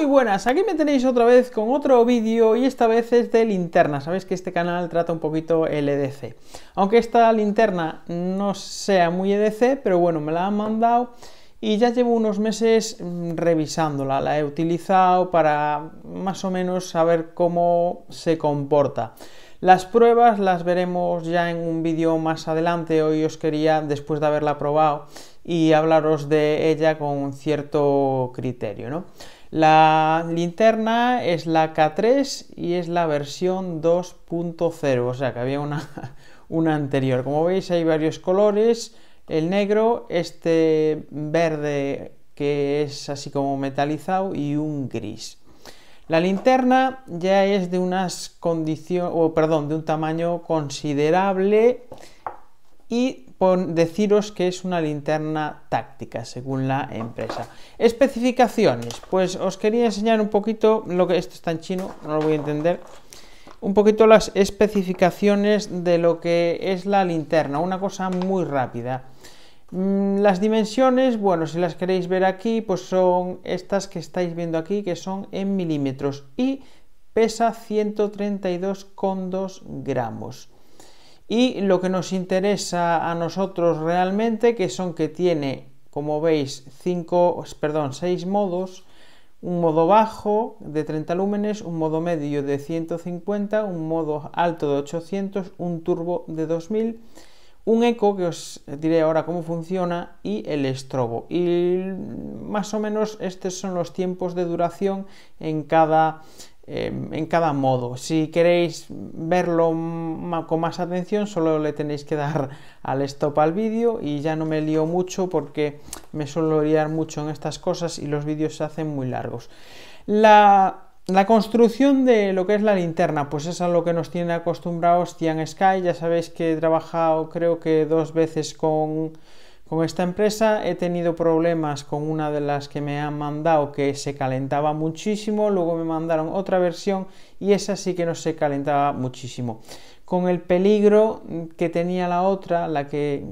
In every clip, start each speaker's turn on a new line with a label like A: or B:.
A: Muy buenas, aquí me tenéis otra vez con otro vídeo y esta vez es de linterna. Sabéis que este canal trata un poquito el EDC. Aunque esta linterna no sea muy EDC, pero bueno, me la han mandado y ya llevo unos meses mm, revisándola. La he utilizado para más o menos saber cómo se comporta. Las pruebas las veremos ya en un vídeo más adelante. Hoy os quería, después de haberla probado, y hablaros de ella con cierto criterio, ¿no? La linterna es la K3 y es la versión 2.0, o sea que había una, una anterior. Como veis hay varios colores, el negro, este verde que es así como metalizado y un gris. La linterna ya es de unas condiciones, o perdón, de un tamaño considerable y deciros que es una linterna táctica según la empresa. Especificaciones, pues os quería enseñar un poquito lo que esto está en chino, no lo voy a entender. Un poquito las especificaciones de lo que es la linterna, una cosa muy rápida. Mm, las dimensiones, bueno, si las queréis ver aquí, pues son estas que estáis viendo aquí, que son en milímetros y pesa 132,2 gramos y lo que nos interesa a nosotros realmente que son que tiene como veis 5 perdón 6 modos un modo bajo de 30 lúmenes, un modo medio de 150, un modo alto de 800, un turbo de 2000, un eco, que os diré ahora cómo funciona, y el estrobo. Y más o menos estos son los tiempos de duración en cada Em, en cada modo. Si queréis verlo con más atención, solo le tenéis que dar al stop al vídeo y ya no me lío mucho porque me suelo liar mucho en estas cosas y los vídeos se hacen muy largos. La la construcción de lo que es la linterna, pues es a lo que nos tiene acostumbrados Tian Sky. Ya sabéis que he trabajado creo que dos veces con, con esta empresa he tenido problemas con una de las que me han mandado que se calentaba muchísimo, luego me mandaron otra versión y esa sí que no se calentaba muchísimo. Con el peligro que tenía la otra, la que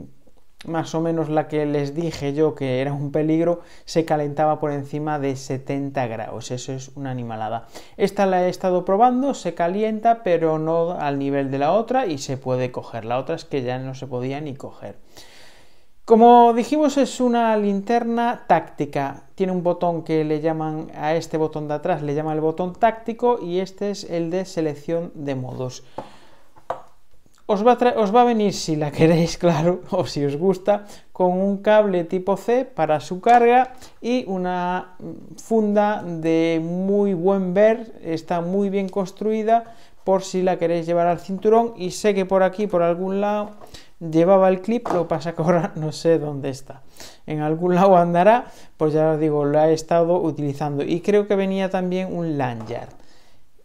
A: más o menos la que les dije yo que era un peligro, se calentaba por encima de 70 grados. Eso es una animalada. Esta la he estado probando, se calienta, pero no al nivel de la otra y se puede coger. La otra es que ya no se podía ni coger. Como dijimos, es una linterna táctica. Tiene un botón que le llaman a este botón de atrás, le llama el botón táctico y este es el de selección de modos. Os va, a os va a venir, si la queréis, claro, o si os gusta, con un cable tipo C para su carga y una funda de muy buen ver, está muy bien construida por si la queréis llevar al cinturón y sé que por aquí, por algún lado, llevaba el clip, lo pasa que ahora no sé dónde está. En algún lado andará, pues ya os digo, lo he estado utilizando. Y creo que venía también un lanyard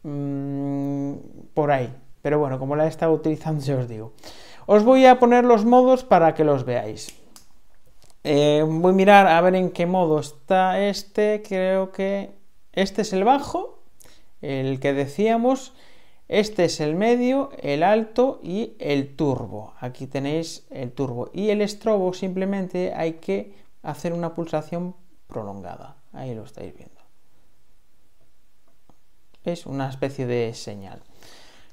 A: mm, por ahí. Pero bueno, como la he estado utilizando, ya os digo. Os voy a poner los modos para que los veáis. Eh, voy a mirar a ver en qué modo está este. Creo que este es el bajo, el que decíamos. Este es el medio, el alto y el turbo. Aquí tenéis el turbo. Y el estrobo simplemente hay que hacer una pulsación prolongada. Ahí lo estáis viendo. Es una especie de señal.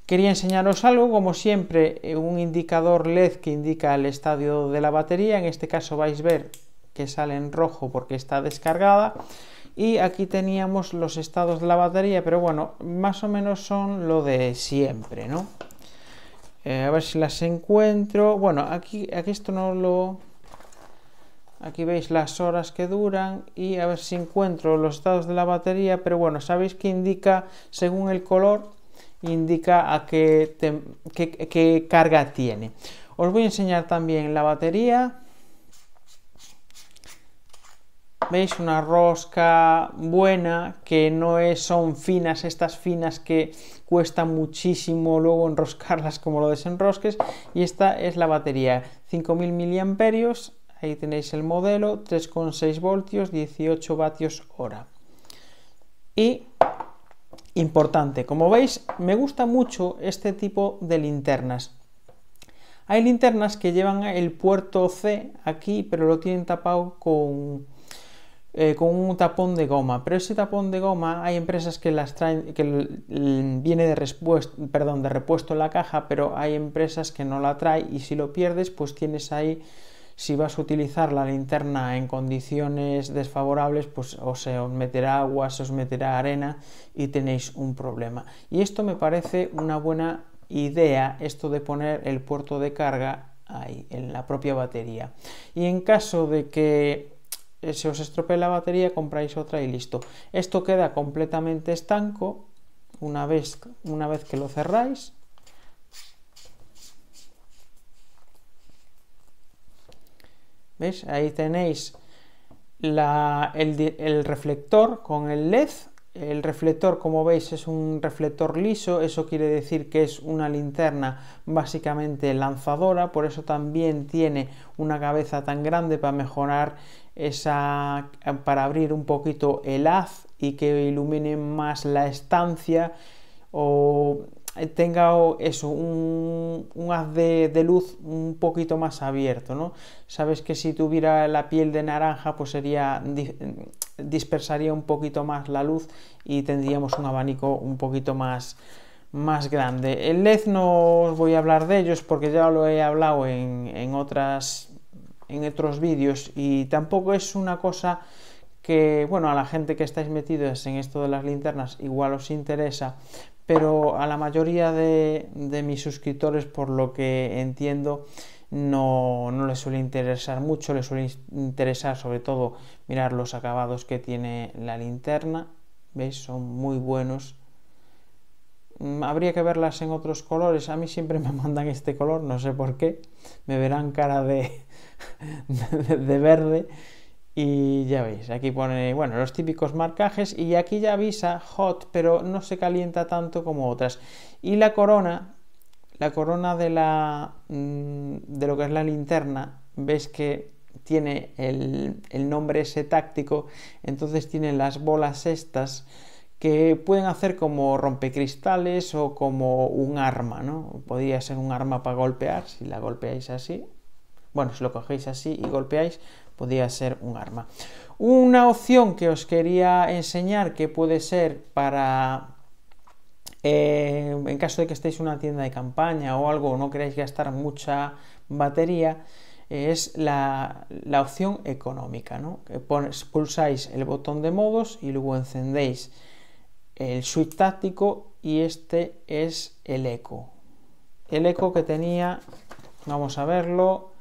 A: Quería enseñaros algo, como siempre, eh, un indicador LED que indica el estadio de la batería. En este caso vais a ver que sale en rojo porque está descargada y aquí teníamos los estados de la batería, pero bueno, más o menos son lo de siempre, ¿no? Eh, a ver si las encuentro. Bueno, aquí, esto no lo... Aquí veis las horas que duran y a ver si encuentro los estados de la batería, pero bueno, sabéis que indica, según el color, indica a qué, qué carga tiene. Os voy a enseñar también la batería ¿Veis? Una rosca buena, que no es, son finas, estas finas que cuesta muchísimo luego enroscarlas como lo desenrosques. Y esta es la batería, 5000 miliamperios, ahí tenéis el modelo, 3,6 voltios, 18 vatios hora. Y importante, como veis, me gusta mucho este tipo de linternas. Hay linternas que llevan el puerto C aquí, pero lo tienen tapado con eh, con un tapón de goma, pero ese tapón de goma hay empresas que las traen, que viene de, perdón, de repuesto en la caja, pero hay empresas que no la trae y si lo pierdes, pues tienes ahí, si vas a utilizar la linterna en condiciones desfavorables, pues o se os meterá agua, se os meterá arena y tenéis un problema. Y esto me parece una buena idea, esto de poner el puerto de carga ahí, en la propia batería. Y en caso de que eh, se os estropea la batería, compráis otra y listo. Esto queda completamente estanco una vez, una vez que lo cerráis. ¿Veis? Ahí tenéis el, reflector con el LED el reflector, como veis, es un reflector liso, eso quiere decir que es una linterna básicamente lanzadora, por eso también tiene una cabeza tan grande para mejorar esa, para abrir un poquito el haz y que ilumine más la estancia o eh, tenga eso, un, haz de, luz un poquito más abierto, ¿no? Sabes que si tuviera la piel de naranja, pues sería dispersaría un poquito más la luz y tendríamos un abanico un poquito más, más grande. El LED no os voy a hablar de ellos porque ya lo he hablado en, otras en otros vídeos y tampoco es una cosa que, bueno, a la gente que estáis metidos en esto de las linternas igual os interesa, pero a la mayoría de, mis suscriptores, por lo que entiendo, no, les suele interesar mucho, les suele interesar sobre todo mirar los acabados que tiene la linterna, veis, son muy buenos. Mm, habría que verlas en otros colores, a mí siempre me mandan este color, no sé por qué, me verán cara de verde y ya veis, aquí pone, bueno, los típicos marcajes y aquí ya avisa hot, pero no se calienta tanto como otras. Y la corona, la corona de la mm, de lo que es la linterna, ves que tiene el, el nombre ese táctico, entonces tiene las bolas estas que pueden hacer como rompecristales o como un arma, ¿no? Podría ser un arma para golpear, si la golpeáis así, bueno, si lo cogéis así y golpeáis, podía ser un arma. Una opción que os quería enseñar que puede ser para eh, en caso de que estéis en una tienda de campaña o algo, no queráis gastar mucha batería, es la, opción económica. ¿no? pulsáis el botón de modos y luego encendéis el switch táctico y este es el eco. El eco que tenía, vamos a verlo,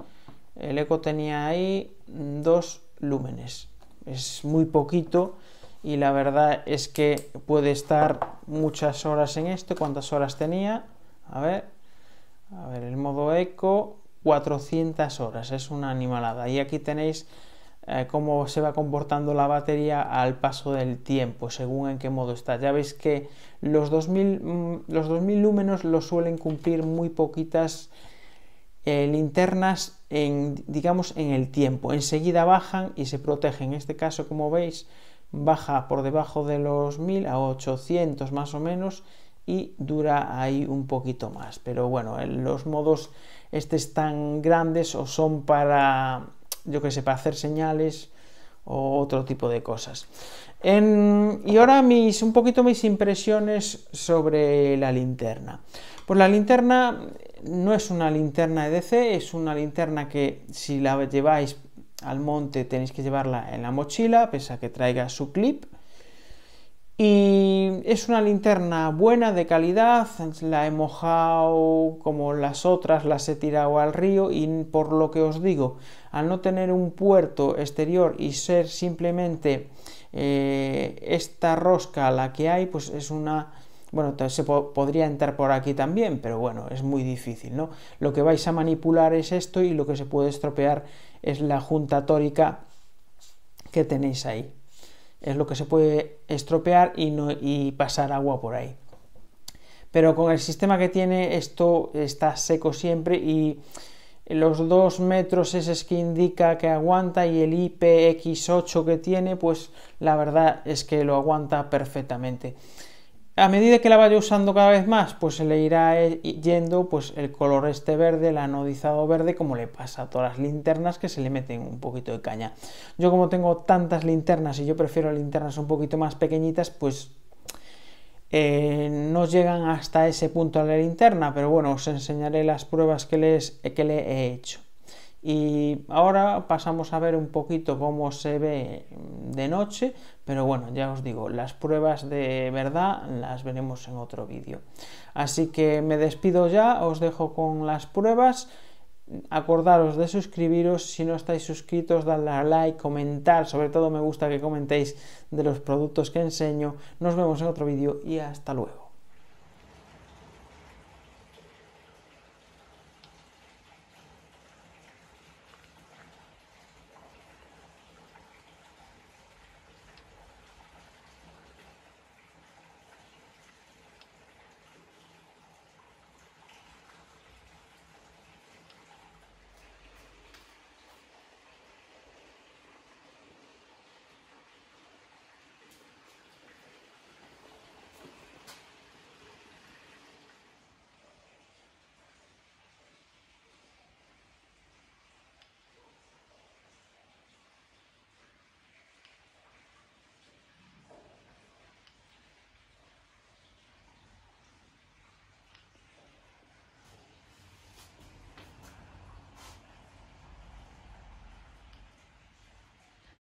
A: el eco tenía ahí dos lúmenes. Es muy poquito y la verdad es que puede estar muchas horas en esto. ¿Cuántas horas tenía? A ver, a ver, el modo eco, 400 horas, es una animalada. Y aquí tenéis eh, cómo se va comportando la batería al paso del tiempo, según en qué modo está. Ya veis que los 2000, mm, los 2000 lúmenos los suelen cumplir muy poquitas eh, linternas en, digamos, en el tiempo. Enseguida bajan y se protegen. En este caso, como veis, baja por debajo de los 1000 a 800 más o menos y dura ahí un poquito más. Pero bueno, los modos estos tan grandes o son para, yo que sé, para hacer señales o otro tipo de cosas. y ahora mis, un poquito mis impresiones sobre la linterna. Pues la linterna no es una linterna EDC, es una linterna que si la lleváis al monte tenéis que llevarla en la mochila, pese a que traiga su clip. Y es una linterna buena, de calidad, la he mojado como las otras, las he tirado al río y por lo que os digo, al no tener un puerto exterior y ser simplemente eh, esta rosca la que hay, pues es una bueno, se podría entrar por aquí también, pero bueno, es muy difícil, ¿no? Lo que vais a manipular es esto y lo que se puede estropear es la junta tórica que tenéis ahí. Es lo que se puede estropear y, no, pasar agua por ahí. Pero con el sistema que tiene, esto está seco siempre y los dos metros ese que indica que aguanta y el IPX8 que tiene, pues la verdad es que lo aguanta perfectamente. A medida que la vaya usando cada vez más, pues se le irá eh, yendo pues, el color este verde, el anodizado verde, como le pasa a todas las linternas que se le meten un poquito de caña. Yo como tengo tantas linternas y yo prefiero linternas un poquito más pequeñitas, pues eh, no llegan hasta ese punto a la linterna, pero bueno, os enseñaré las pruebas que, les, que le he hecho. Y ahora pasamos a ver un poquito cómo se ve de noche, pero bueno, ya os digo, las pruebas de verdad las veremos en otro vídeo. Así que me despido ya, os dejo con las pruebas. Acordaros de suscribiros, si no estáis suscritos, darle a like, comentar, sobre todo me gusta que comentéis de los productos que enseño. Nos vemos en otro vídeo y hasta luego.